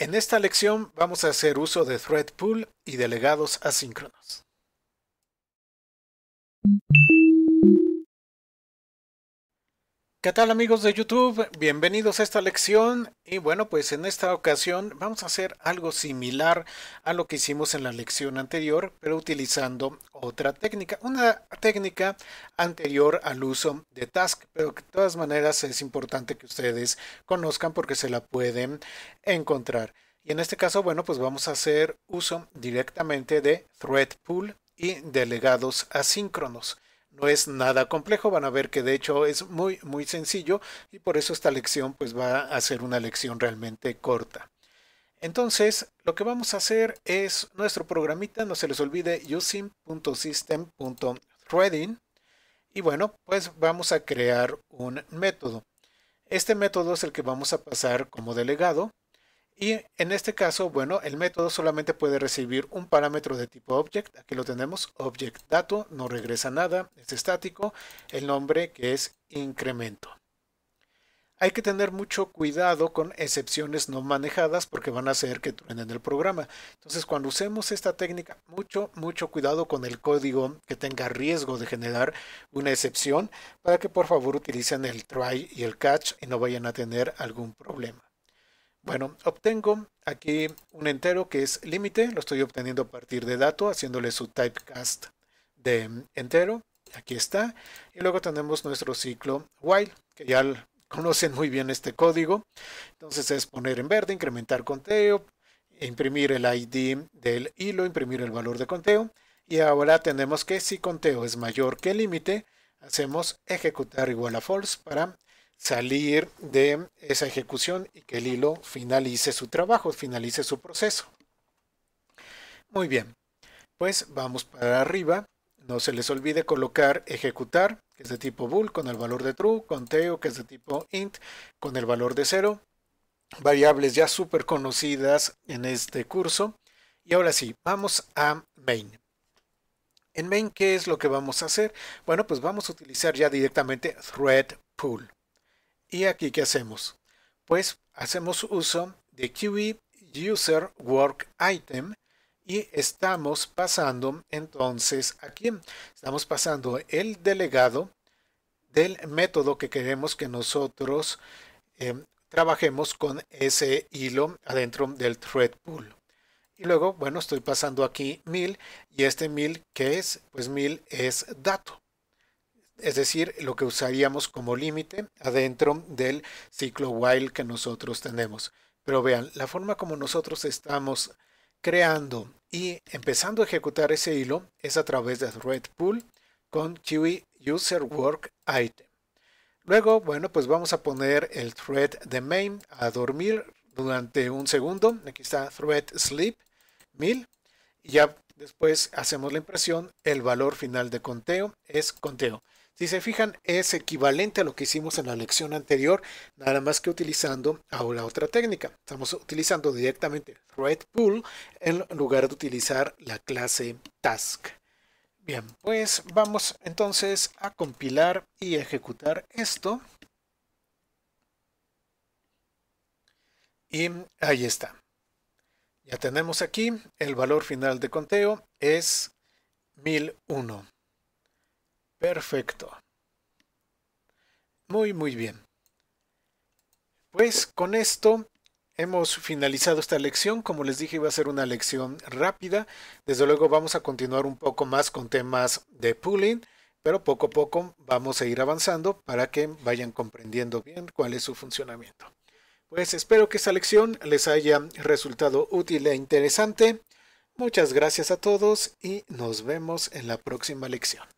En esta lección vamos a hacer uso de thread pool y delegados asíncronos. ¿Qué tal amigos de YouTube? Bienvenidos a esta lección y bueno pues en esta ocasión vamos a hacer algo similar a lo que hicimos en la lección anterior pero utilizando otra técnica, una técnica anterior al uso de Task pero de todas maneras es importante que ustedes conozcan porque se la pueden encontrar. Y en este caso bueno pues vamos a hacer uso directamente de Thread Pool y delegados asíncronos no es nada complejo, van a ver que de hecho es muy muy sencillo y por eso esta lección pues va a ser una lección realmente corta. Entonces, lo que vamos a hacer es nuestro programita, no se les olvide using.system.threading y bueno, pues vamos a crear un método. Este método es el que vamos a pasar como delegado y en este caso, bueno, el método solamente puede recibir un parámetro de tipo object. Aquí lo tenemos, object no regresa nada, es estático. El nombre que es incremento. Hay que tener mucho cuidado con excepciones no manejadas porque van a hacer que truenen el programa. Entonces, cuando usemos esta técnica, mucho, mucho cuidado con el código que tenga riesgo de generar una excepción para que por favor utilicen el try y el catch y no vayan a tener algún problema. Bueno, obtengo aquí un entero que es límite, lo estoy obteniendo a partir de dato, haciéndole su typecast de entero, aquí está, y luego tenemos nuestro ciclo while, que ya conocen muy bien este código, entonces es poner en verde, incrementar conteo, imprimir el ID del hilo, imprimir el valor de conteo, y ahora tenemos que si conteo es mayor que límite, hacemos ejecutar igual a false para salir de esa ejecución y que el hilo finalice su trabajo, finalice su proceso. Muy bien, pues vamos para arriba. No se les olvide colocar ejecutar, que es de tipo bool, con el valor de true, conteo, que es de tipo int, con el valor de cero. Variables ya súper conocidas en este curso. Y ahora sí, vamos a main. En main, ¿qué es lo que vamos a hacer? Bueno, pues vamos a utilizar ya directamente thread pool. ¿Y aquí qué hacemos? Pues hacemos uso de QE User Work Item y estamos pasando entonces aquí. Estamos pasando el delegado del método que queremos que nosotros eh, trabajemos con ese hilo adentro del thread pool. Y luego, bueno, estoy pasando aquí mil y este mil que es, pues mil es dato es decir, lo que usaríamos como límite adentro del ciclo while que nosotros tenemos. Pero vean, la forma como nosotros estamos creando y empezando a ejecutar ese hilo es a través de pool con QE User Work Item. Luego, bueno, pues vamos a poner el thread de main a dormir durante un segundo. Aquí está thread sleep 1000. Y ya después hacemos la impresión. El valor final de conteo es conteo. Si se fijan, es equivalente a lo que hicimos en la lección anterior, nada más que utilizando ahora otra técnica. Estamos utilizando directamente ThreadPool en lugar de utilizar la clase task. Bien, pues vamos entonces a compilar y ejecutar esto. Y ahí está. Ya tenemos aquí el valor final de conteo es 1001. Perfecto. Muy, muy bien. Pues con esto hemos finalizado esta lección. Como les dije, iba a ser una lección rápida. Desde luego vamos a continuar un poco más con temas de pooling, pero poco a poco vamos a ir avanzando para que vayan comprendiendo bien cuál es su funcionamiento. Pues espero que esta lección les haya resultado útil e interesante. Muchas gracias a todos y nos vemos en la próxima lección.